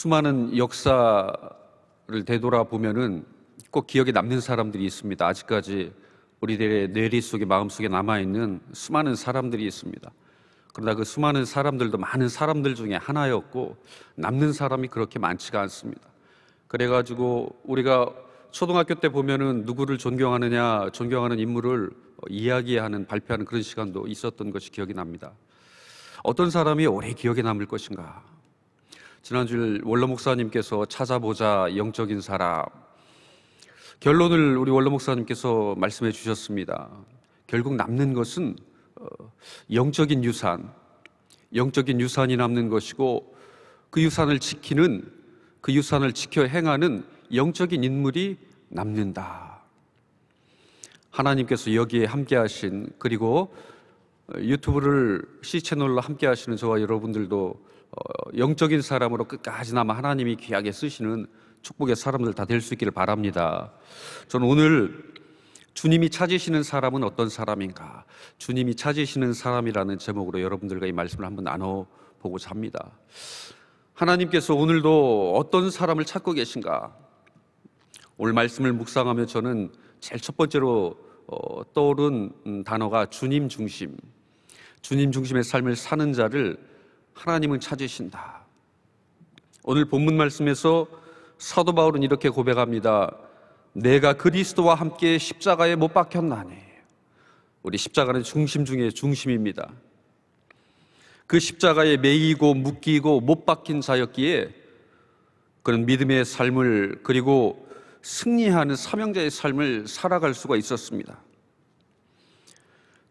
수많은 역사를 되돌아보면은 꼭 기억에 남는 사람들이 있습니다. 아직까지 우리들의 뇌리 속에 마음속에 남아있는 수많은 사람들이 있습니다. 그러나 그 수많은 사람들도 많은 사람들 중에 하나였고 남는 사람이 그렇게 많지가 않습니다. 그래가지고 우리가 초등학교 때 보면은 누구를 존경하느냐, 존경하는 인물을 이야기하는 발표하는 그런 시간도 있었던 것이 기억이 납니다. 어떤 사람이 오래 기억에 남을 것인가? 지난주일 원로 목사님께서 찾아보자 영적인 사람 결론을 우리 원로 목사님께서 말씀해 주셨습니다. 결국 남는 것은 어, 영적인 유산, 영적인 유산이 남는 것이고 그 유산을 지키는 그 유산을 지켜 행하는 영적인 인물이 남는다. 하나님께서 여기에 함께 하신 그리고 유튜브를 C 채널로 함께 하시는 저와 여러분들도 어, 영적인 사람으로 끝까지 남아 하나님이 귀하게 쓰시는 축복의 사람들 다 될 수 있기를 바랍니다. 저는 오늘 주님이 찾으시는 사람은 어떤 사람인가? 주님이 찾으시는 사람이라는 제목으로 여러분들과 이 말씀을 한번 나눠보고자 합니다. 하나님께서 오늘도 어떤 사람을 찾고 계신가? 오늘 말씀을 묵상하며 저는 제일 첫 번째로 어, 떠오른 음, 단어가 주님 중심. 주님 중심의 삶을 사는 자를 하나님을 찾으신다. 오늘 본문 말씀에서 사도 바울은 이렇게 고백합니다. 내가 그리스도와 함께 십자가에 못 박혔나니. 우리 십자가는 중심 중에 중심입니다. 그 십자가에 매이고 묶이고 못 박힌 자였기에 그런 믿음의 삶을 그리고 승리하는 사명자의 삶을 살아갈 수가 있었습니다.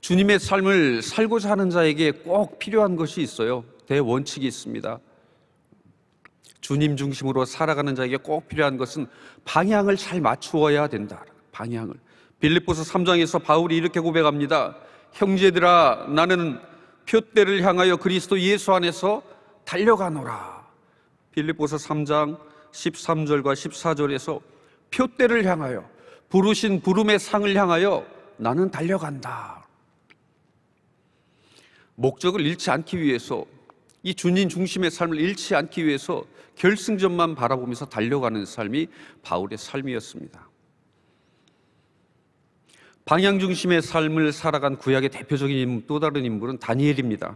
주님의 삶을 살고자 하는 자에게 꼭 필요한 것이 있어요. 대원칙이 있습니다. 주님 중심으로 살아가는 자에게 꼭 필요한 것은 방향을 잘 맞추어야 된다. 방향을. 빌립보서 3장에서 바울이 이렇게 고백합니다. 형제들아 나는 표대를 향하여 그리스도 예수 안에서 달려가노라. 빌립보서 3장 13절과 14절에서 표대를 향하여 부르신 부름의 상을 향하여 나는 달려간다. 목적을 잃지 않기 위해서 이 주님 중심의 삶을 잃지 않기 위해서 결승전만 바라보면서 달려가는 삶이 바울의 삶이었습니다. 방향 중심의 삶을 살아간 구약의 대표적인 인물, 또 다른 인물은 다니엘입니다.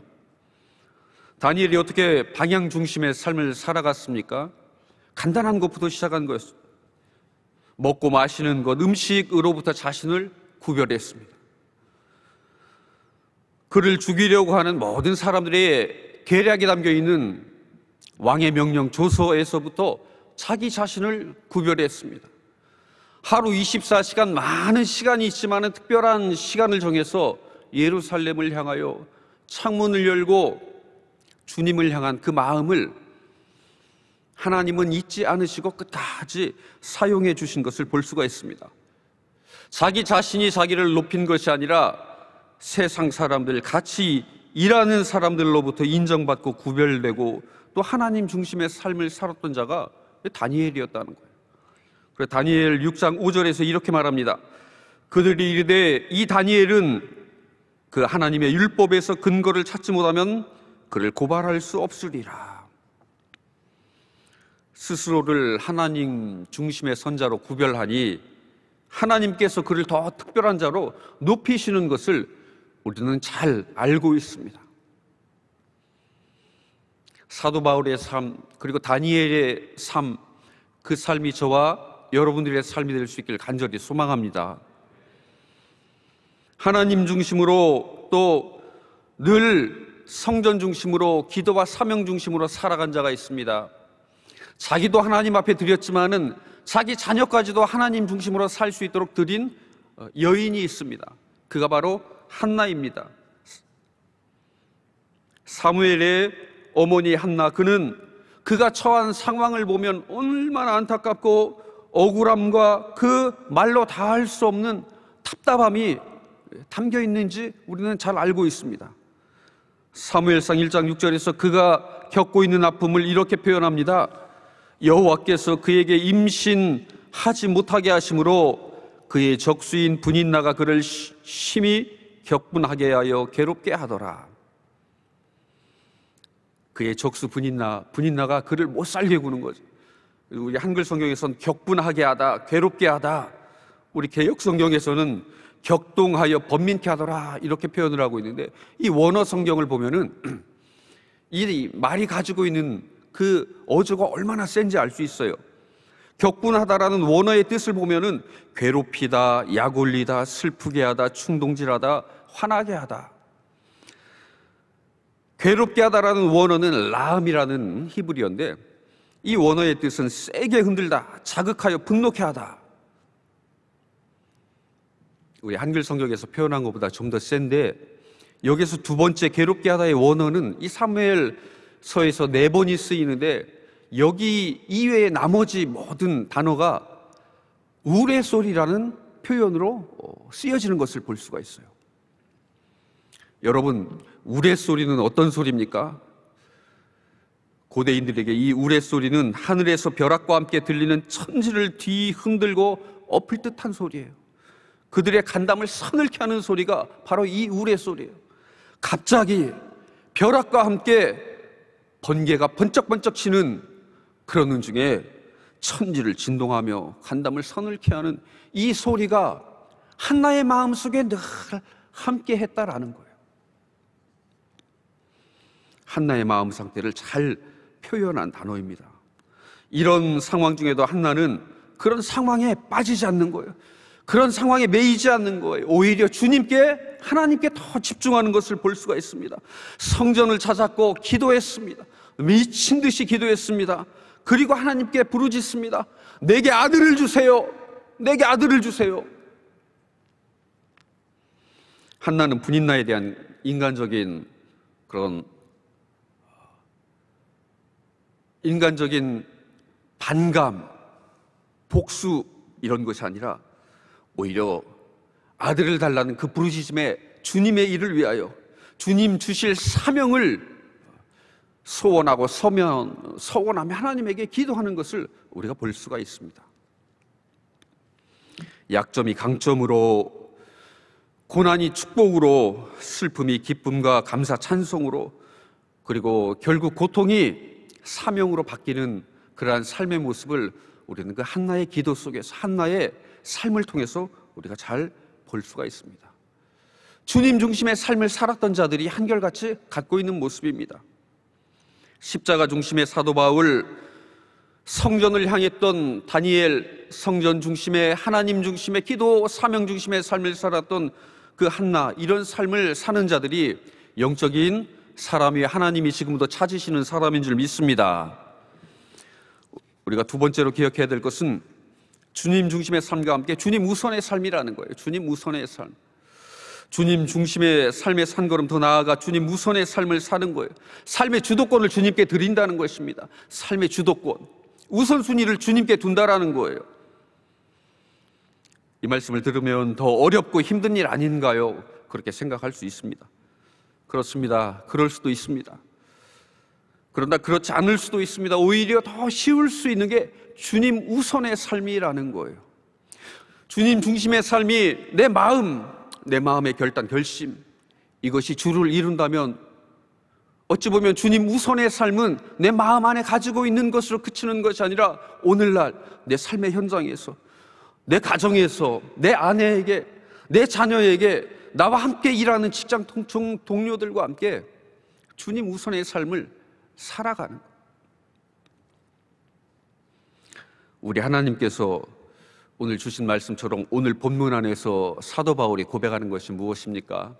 다니엘이 어떻게 방향 중심의 삶을 살아갔습니까? 간단한 것부터 시작한 거였습니다. 먹고 마시는 것, 음식으로부터 자신을 구별했습니다. 그를 죽이려고 하는 모든 사람들의 계략이 담겨 있는 왕의 명령 조서에서부터 자기 자신을 구별했습니다. 하루 24시간 많은 시간이 있지만 특별한 시간을 정해서 예루살렘을 향하여 창문을 열고 주님을 향한 그 마음을 하나님은 잊지 않으시고 끝까지 사용해 주신 것을 볼 수가 있습니다. 자기 자신이 자기를 높인 것이 아니라 세상 사람들 같이 일하는 사람들로부터 인정받고 구별되고 또 하나님 중심의 삶을 살았던 자가 다니엘이었다는 거예요. 그래 다니엘 6장 5절에서 이렇게 말합니다. 그들이 이르되 이 다니엘은 그 하나님의 율법에서 근거를 찾지 못하면 그를 고발할 수 없으리라. 스스로를 하나님 중심의 선자로 구별하니 하나님께서 그를 더 특별한 자로 높이시는 것을 우리는 잘 알고 있습니다. 사도 바울의 삶, 그리고 다니엘의 삶, 그 삶이 저와 여러분들의 삶이 될 수 있기를 간절히 소망합니다. 하나님 중심으로 또 늘 성전 중심으로 기도와 사명 중심으로 살아간 자가 있습니다. 자기도 하나님 앞에 드렸지만은 자기 자녀까지도 하나님 중심으로 살 수 있도록 드린 어, 여인이 있습니다. 그가 바로 한나입니다. 사무엘의 어머니 한나 그는 그가 처한 상황을 보면 얼마나 안타깝고 억울함과 그 말로 다할수 없는 답답함이 담겨 있는지 우리는 잘 알고 있습니다. 사무엘상 1장 6절에서 그가 겪고 있는 아픔을 이렇게 표현합니다. 여호와께서 그에게 임신하지 못하게 하심으로 그의 적수인 분인나가 그를 심히 격분하게 하여 괴롭게 하더라. 그의 적수 분인나, 분인나가 그를 못 살게 구는 거지. 우리 한글 성경에서는 격분하게 하다, 괴롭게 하다. 우리 개역 성경에서는 격동하여 번민케 하더라. 이렇게 표현을 하고 있는데 이 원어 성경을 보면은 이 말이 가지고 있는 그 어조가 얼마나 센지 알 수 있어요. 격분하다라는 원어의 뜻을 보면은 괴롭히다, 약올리다, 슬프게 하다, 충동질하다, 화나게 하다. 괴롭게 하다라는 원어는 라음이라는 히브리어인데 이 원어의 뜻은 세게 흔들다, 자극하여 분노케 하다. 우리 한글 성경에서 표현한 것보다 좀 더 센데 여기서 두 번째 괴롭게 하다의 원어는 이 사무엘서에서 네 번이 쓰이는데 여기 이외의 나머지 모든 단어가 우레소리라는 표현으로 어, 쓰여지는 것을 볼 수가 있어요. 여러분, 우레소리는 어떤 소리입니까? 고대인들에게 이 우레소리는 하늘에서 벼락과 함께 들리는 천지를 뒤흔들고 엎을 듯한 소리예요. 그들의 간담을 서늘케 하는 소리가 바로 이 우레소리예요. 갑자기 벼락과 함께 번개가 번쩍번쩍 치는 그러는 중에 천지를 진동하며 간담을 서늘케 하는 이 소리가 한나의 마음속에 늘 함께 했다라는 거예요. 한나의 마음 상태를 잘 표현한 단어입니다. 이런 상황 중에도 한나는 그런 상황에 빠지지 않는 거예요. 그런 상황에 매이지 않는 거예요. 오히려 주님께 하나님께 더 집중하는 것을 볼 수가 있습니다. 성전을 찾았고 기도했습니다. 미친 듯이 기도했습니다. 그리고 하나님께 부르짖습니다. 내게 아들을 주세요. 내게 아들을 주세요. 한나는 분인나에 대한 인간적인 그런 인간적인 반감, 복수 이런 것이 아니라 오히려 아들을 달라는 그 부르짖음에 주님의 일을 위하여 주님 주실 사명을 소원하고 서면, 서원하며 하나님에게 기도하는 것을 우리가 볼 수가 있습니다. 약점이 강점으로, 고난이 축복으로, 슬픔이 기쁨과 감사 찬송으로, 그리고 결국 고통이 사명으로 바뀌는 그러한 삶의 모습을 우리는 그 한나의 기도 속에서 한나의 삶을 통해서 우리가 잘 볼 수가 있습니다. 주님 중심의 삶을 살았던 자들이 한결같이 갖고 있는 모습입니다. 십자가 중심의 사도 바울, 성전을 향했던 다니엘, 성전 중심의 하나님 중심의 기도, 사명 중심의 삶을 살았던 그 한나, 이런 삶을 사는 자들이 영적인 사람이 하나님이 지금도 찾으시는 사람인 줄 믿습니다. 우리가 두 번째로 기억해야 될 것은 주님 중심의 삶과 함께 주님 우선의 삶이라는 거예요. 주님 우선의 삶. 주님 중심의 삶의 산 걸음 더 나아가 주님 우선의 삶을 사는 거예요. 삶의 주도권을 주님께 드린다는 것입니다. 삶의 주도권. 우선순위를 주님께 둔다라는 거예요. 이 말씀을 들으면 더 어렵고 힘든 일 아닌가요? 그렇게 생각할 수 있습니다. 그렇습니다. 그럴 수도 있습니다. 그러나 그렇지 않을 수도 있습니다. 오히려 더 쉬울 수 있는 게 주님 우선의 삶이라는 거예요. 주님 중심의 삶이 내 마음, 내 마음의 결단, 결심, 이것이 주를 이룬다면 어찌 보면 주님 우선의 삶은 내 마음 안에 가지고 있는 것으로 그치는 것이 아니라 오늘날 내 삶의 현장에서 내 가정에서 내 아내에게 내 자녀에게 나와 함께 일하는 직장 동료들과 함께 주님 우선의 삶을 살아가는 우리 하나님께서 오늘 주신 말씀처럼 오늘 본문 안에서 사도 바울이 고백하는 것이 무엇입니까?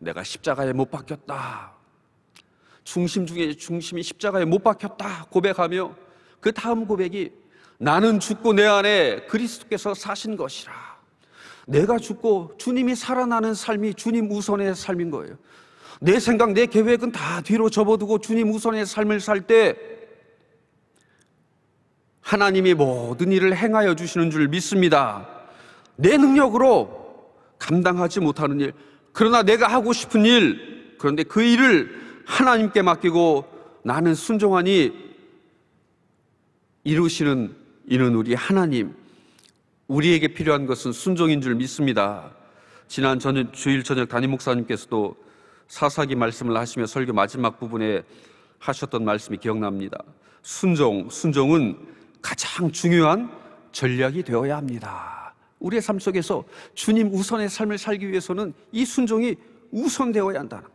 내가 십자가에 못 박혔다. 중심 중에 중심이 십자가에 못 박혔다 고백하며 그 다음 고백이 나는 죽고 내 안에 그리스도께서 사신 것이라. 내가 죽고 주님이 살아나는 삶이 주님 우선의 삶인 거예요. 내 생각, 내 계획은 다 뒤로 접어두고 주님 우선의 삶을 살때 하나님이 모든 일을 행하여 주시는 줄 믿습니다. 내 능력으로 감당하지 못하는 일, 그러나 내가 하고 싶은 일, 그런데 그 일을 하나님께 맡기고 나는 순종하니 이루시는 이는 우리 하나님, 우리에게 필요한 것은 순종인 줄 믿습니다. 지난 전, 주일 저녁 담임 목사님께서도 사사기 말씀을 하시며 설교 마지막 부분에 하셨던 말씀이 기억납니다. 순종, 순종은 가장 중요한 전략이 되어야 합니다. 우리의 삶 속에서 주님 우선의 삶을 살기 위해서는 이 순종이 우선되어야 한다는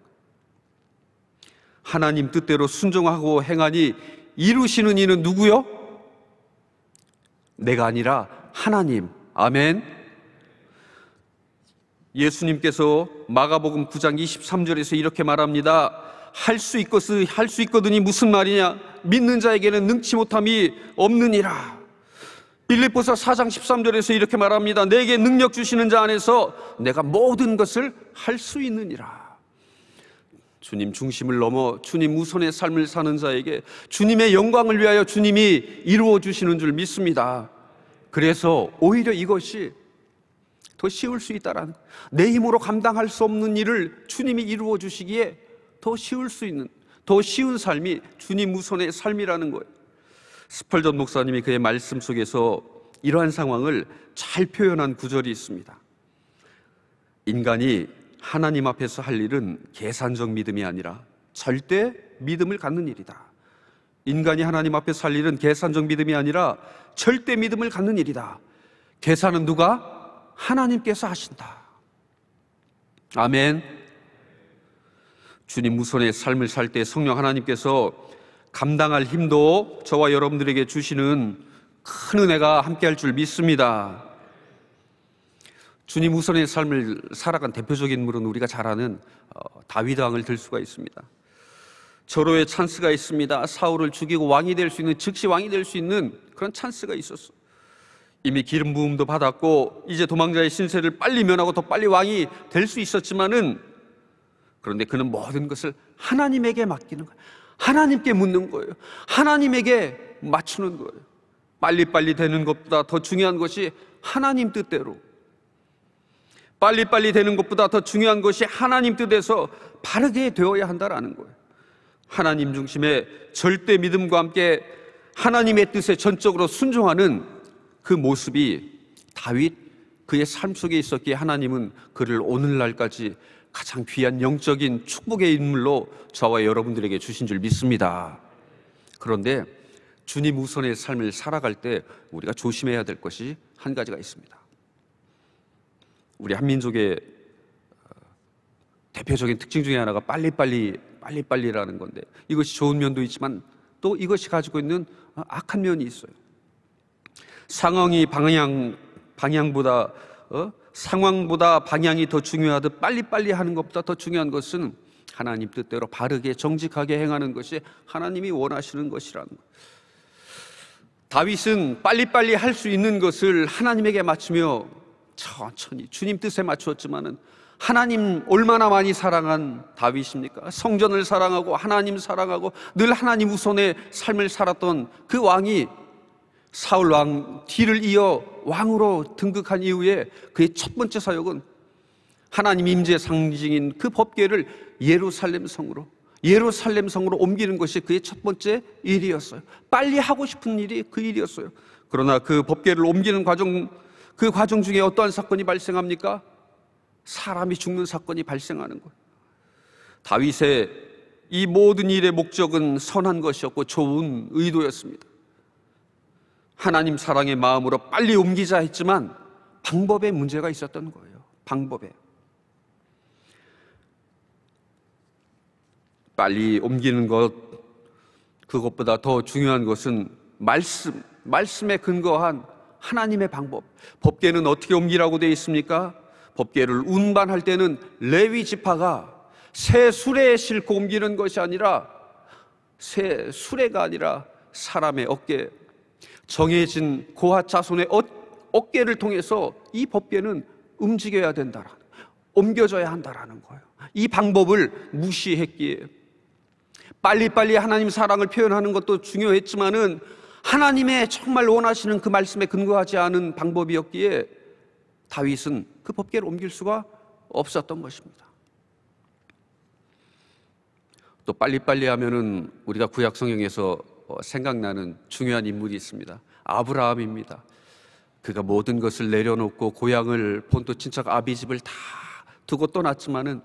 하나님 뜻대로 순종하고 행하니 이루시는 이는 누구요? 내가 아니라 하나님. 아멘. 예수님께서 마가복음 9장 23절에서 이렇게 말합니다. 할수 있것을 할수 있거든이 무슨 말이냐? 믿는 자에게는 능치 못함이 없느니라. 빌립보서 4장 13절에서 이렇게 말합니다. 내게 능력 주시는 자 안에서 내가 모든 것을 할 수 있느니라. 주님 중심을 넘어 주님 우선의 삶을 사는 자에게 주님의 영광을 위하여 주님이 이루어 주시는 줄 믿습니다. 그래서 오히려 이것이 더 쉬울 수 있다라는 내 힘으로 감당할 수 없는 일을 주님이 이루어 주시기에 더 쉬울 수 있는, 더 쉬운 삶이 주님 우선의 삶이라는 거예요. 스펄전 목사님이 그의 말씀 속에서 이러한 상황을 잘 표현한 구절이 있습니다. 인간이 하나님 앞에서 할 일은 계산적 믿음이 아니라 절대 믿음을 갖는 일이다. 인간이 하나님 앞에 살 일은 계산적 믿음이 아니라 절대 믿음을 갖는 일이다. 계산은 누가? 하나님께서 하신다. 아멘. 주님 무선의 삶을 살 때 성령 하나님께서 감당할 힘도 저와 여러분들에게 주시는 큰 은혜가 함께할 줄 믿습니다. 주님 우선의 삶을 살아간 대표적인 물은 우리가 잘 아는 어, 다윗 왕을 들 수가 있습니다. 절호의 찬스가 있습니다. 사울을 죽이고 왕이 될 수 있는 즉시 왕이 될 수 있는 그런 찬스가 있었어. 이미 기름 부음도 받았고 이제 도망자의 신세를 빨리 면하고 더 빨리 왕이 될 수 있었지만은 그런데 그는 모든 것을 하나님에게 맡기는 거예요. 하나님께 묻는 거예요. 하나님에게 맞추는 거예요. 빨리빨리 되는 것보다 더 중요한 것이 하나님 뜻대로. 빨리빨리 되는 것보다 더 중요한 것이 하나님 뜻에서 바르게 되어야 한다라는 거예요. 하나님 중심의 절대 믿음과 함께 하나님의 뜻에 전적으로 순종하는 그 모습이 다윗 그의 삶 속에 있었기에 하나님은 그를 오늘날까지 가장 귀한 영적인 축복의 인물로 저와 여러분들에게 주신 줄 믿습니다. 그런데 주님 우선의 삶을 살아갈 때 우리가 조심해야 될 것이 한 가지가 있습니다. 우리 한민족의 어, 대표적인 특징 중에 하나가 빨리빨리 빨리빨리라는 건데 이것이 좋은 면도 있지만 또 이것이 가지고 있는 어, 악한 면이 있어요. 상황이 방향 방향보다 어? 상황보다 방향이 더 중요하듯 빨리빨리 하는 것보다 더 중요한 것은 하나님 뜻대로 바르게 정직하게 행하는 것이 하나님이 원하시는 것이라는 것. 다윗은 빨리빨리 할 수 있는 것을 하나님에게 맞추며 천천히 주님 뜻에 맞추었지만은 하나님 얼마나 많이 사랑한 다윗입니까? 성전을 사랑하고 하나님 사랑하고 늘 하나님 우선의 삶을 살았던 그 왕이 사울 왕 뒤를 이어 왕으로 등극한 이후에 그의 첫 번째 사역은 하나님 임재 상징인 그법계를 예루살렘 성으로 예루살렘 성으로 옮기는 것이 그의 첫 번째 일이었어요. 빨리 하고 싶은 일이 그 일이었어요. 그러나 그 법궤를 옮기는 과정 그 과정 중에 어떠한 사건이 발생합니까? 사람이 죽는 사건이 발생하는 거예요. 다윗의 이 모든 일의 목적은 선한 것이었고 좋은 의도였습니다. 하나님 사랑의 마음으로 빨리 옮기자 했지만 방법에 문제가 있었던 거예요. 방법에. 빨리 옮기는 것, 그것보다 더 중요한 것은 말씀, 말씀에 근거한 하나님의 방법. 법계는 어떻게 옮기라고 되어 있습니까? 법계를 운반할 때는 레위 지파가 새 수레에 싣고 옮기는 것이 아니라 새 수레가 아니라 사람의 어깨 정해진 고하 차손의 어, 깨를 통해서 이 법계는 움직여야 된다라는 옮겨져야 한다라는 거예요. 이 방법을 무시했기에 빨리빨리 하나님 사랑을 표현하는 것도 중요했지만은 하나님의 정말 원하시는 그 말씀에 근거하지 않은 방법이었기에 다윗은 그 법계를 옮길 수가 없었던 것입니다. 또 빨리빨리 하면은 우리가 구약 성경에서 어, 생각나는 중요한 인물이 있습니다. 아브라함입니다. 그가 모든 것을 내려놓고 고향을 본토 친척 아비 집을 다 두고 떠났지만은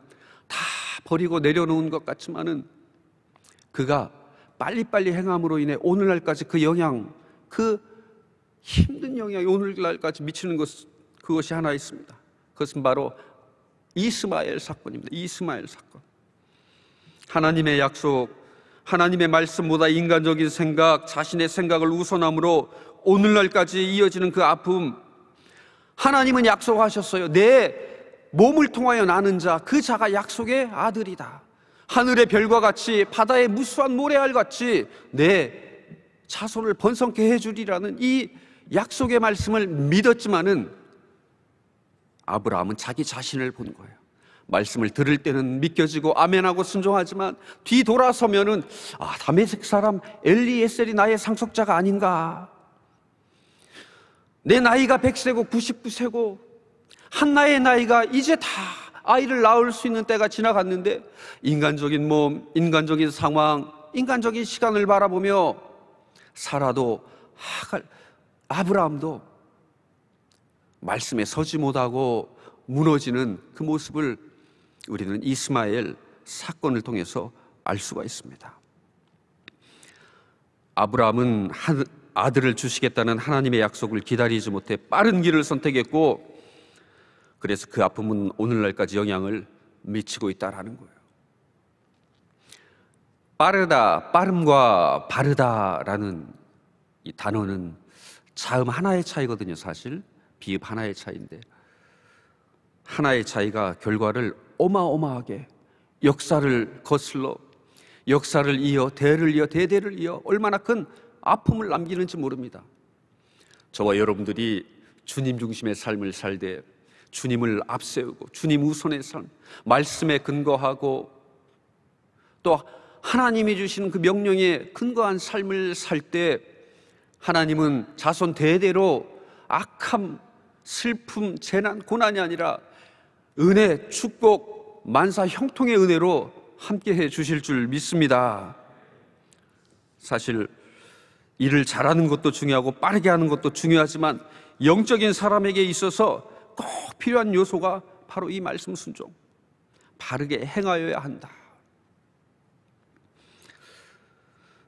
다 버리고 내려놓은 것 같지만은 그가 빨리빨리 행함으로 인해 오늘날까지 그 영향, 그 힘든 영향이 오늘날까지 미치는 것 그것이 하나 있습니다. 그것은 바로 이스마엘 사건입니다. 이스마엘 사건. 하나님의 약속 하나님의 말씀보다 인간적인 생각, 자신의 생각을 우선함으로 오늘날까지 이어지는 그 아픔. 하나님은 약속하셨어요. 내 몸을 통하여 나는 자, 그 자가 약속의 아들이다. 하늘의 별과 같이, 바다의 무수한 모래알 같이 내 자손을 번성케 해주리라는 이 약속의 말씀을 믿었지만은 아브라함은 자기 자신을 본 거예요. 말씀을 들을 때는 믿겨지고 아멘하고 순종하지만 뒤돌아서면은 아, 다메섹 사람 엘리에셀이 나의 상속자가 아닌가. 내 나이가 100세고 99세고 한나의 나이가 이제 다 아이를 낳을 수 있는 때가 지나갔는데 인간적인 몸, 인간적인 상황, 인간적인 시간을 바라보며 살아도 하갈 아브라함도 말씀에 서지 못하고 무너지는 그 모습을 우리는 이스마엘 사건을 통해서 알 수가 있습니다. 아브라함은 아들을 주시겠다는 하나님의 약속을 기다리지 못해 빠른 길을 선택했고 그래서 그 아픔은 오늘날까지 영향을 미치고 있다라는 거예요. 빠르다, 빠름과 바르다라는 이 단어는 자음 하나의 차이거든요, 사실. 비읍 하나의 차이인데 하나의 차이가 결과를 어마어마하게 역사를 거슬러 역사를 이어 대를 이어 대대를 이어 얼마나 큰 아픔을 남기는지 모릅니다. 저와 여러분들이 주님 중심의 삶을 살되 주님을 앞세우고 주님 우선의 삶, 말씀에 근거하고 또 하나님이 주시는 그 명령에 근거한 삶을 살 때 하나님은 자손 대대로 악함, 슬픔, 재난, 고난이 아니라 은혜, 축복, 만사 형통의 은혜로 함께 해 주실 줄 믿습니다. 사실 일을 잘하는 것도 중요하고 빠르게 하는 것도 중요하지만 영적인 사람에게 있어서 꼭 필요한 요소가 바로 이 말씀 순종. 바르게 행하여야 한다.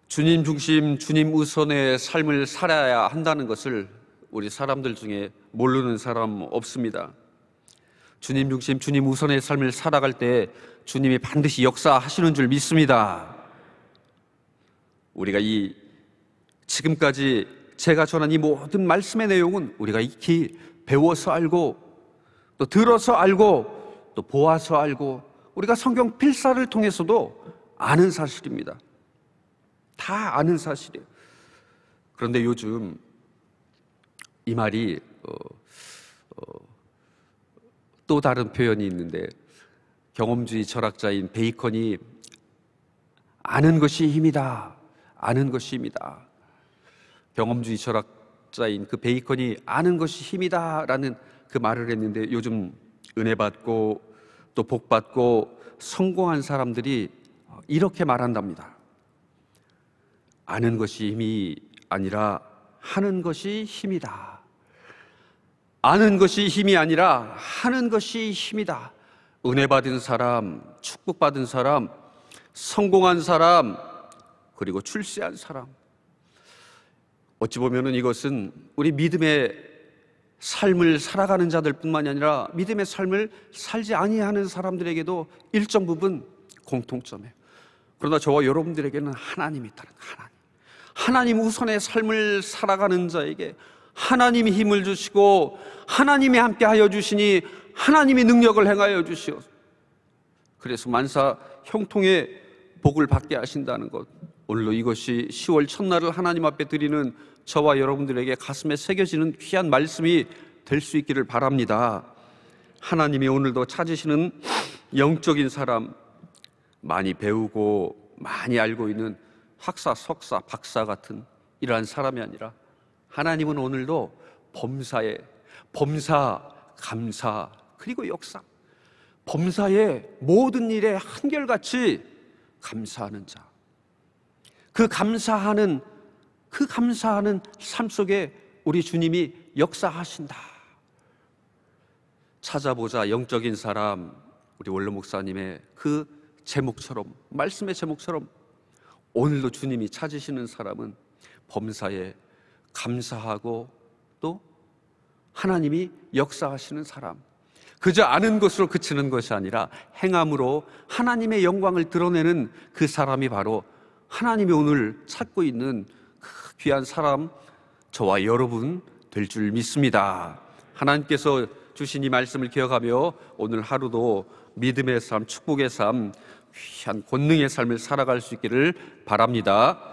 주님 중심, 주님 우선의 삶을 살아야 한다는 것을 우리 사람들 중에 모르는 사람 없습니다. 주님 중심, 주님 우선의 삶을 살아갈 때 주님이 반드시 역사하시는 줄 믿습니다. 우리가 이 지금까지 제가 전한 이 모든 말씀의 내용은 우리가 익히 배워서 알고 또 들어서 알고 또 보아서 알고 우리가 성경 필사를 통해서도 아는 사실입니다. 다 아는 사실이에요. 그런데 요즘 이 말이 어, 어, 또 다른 표현이 있는데 경험주의 철학자인 베이컨이 아는 것이 힘이다. 아는 것이 힘이다. 경험주의 철학자인 그 베이컨이 아는 것이 힘이다라는 그 말을 했는데 요즘 은혜 받고 또 복 받고 성공한 사람들이 이렇게 말한답니다. 아는 것이 힘이 아니라 하는 것이 힘이다. 아는 것이 힘이 아니라 하는 것이 힘이다. 은혜 받은 사람, 축복받은 사람, 성공한 사람, 그리고 출세한 사람. 어찌 보면 이것은 우리 믿음의 삶을 살아가는 자들뿐만이 아니라 믿음의 삶을 살지 아니하는 사람들에게도 일정 부분 공통점이에요. 그러나 저와 여러분들에게는 하나님이 다는 하나님. 하나님 우선의 삶을 살아가는 자에게 하나님이 힘을 주시고 하나님이 함께 하여 주시니 하나님이 능력을 행하여 주시옵 그래서 만사 형통의 복을 받게 하신다는 것. 오늘로 이것이 10월 첫날을 하나님 앞에 드리는 저와 여러분들에게 가슴에 새겨지는 귀한 말씀이 될 수 있기를 바랍니다. 하나님이 오늘도 찾으시는 영적인 사람 많이 배우고 많이 알고 있는 학사, 석사, 박사 같은 이러한 사람이 아니라 하나님은 오늘도 범사에 범사, 감사, 그리고 역사. 범사에 모든 일에 한결같이 감사하는 자. 그 감사하는 그 감사하는 삶 속에 우리 주님이 역사하신다. 찾아보자 영적인 사람 우리 원로 목사님의 그 제목처럼 말씀의 제목처럼 오늘도 주님이 찾으시는 사람은 범사에 감사하고 또 하나님이 역사하시는 사람. 그저 아는 것으로 그치는 것이 아니라 행함으로 하나님의 영광을 드러내는 그 사람이 바로 하나님이 오늘 찾고 있는 그 귀한 사람, 저와 여러분 될 줄 믿습니다. 하나님께서 주신 이 말씀을 기억하며 오늘 하루도 믿음의 삶, 축복의 삶, 귀한 권능의 삶을 살아갈 수 있기를 바랍니다.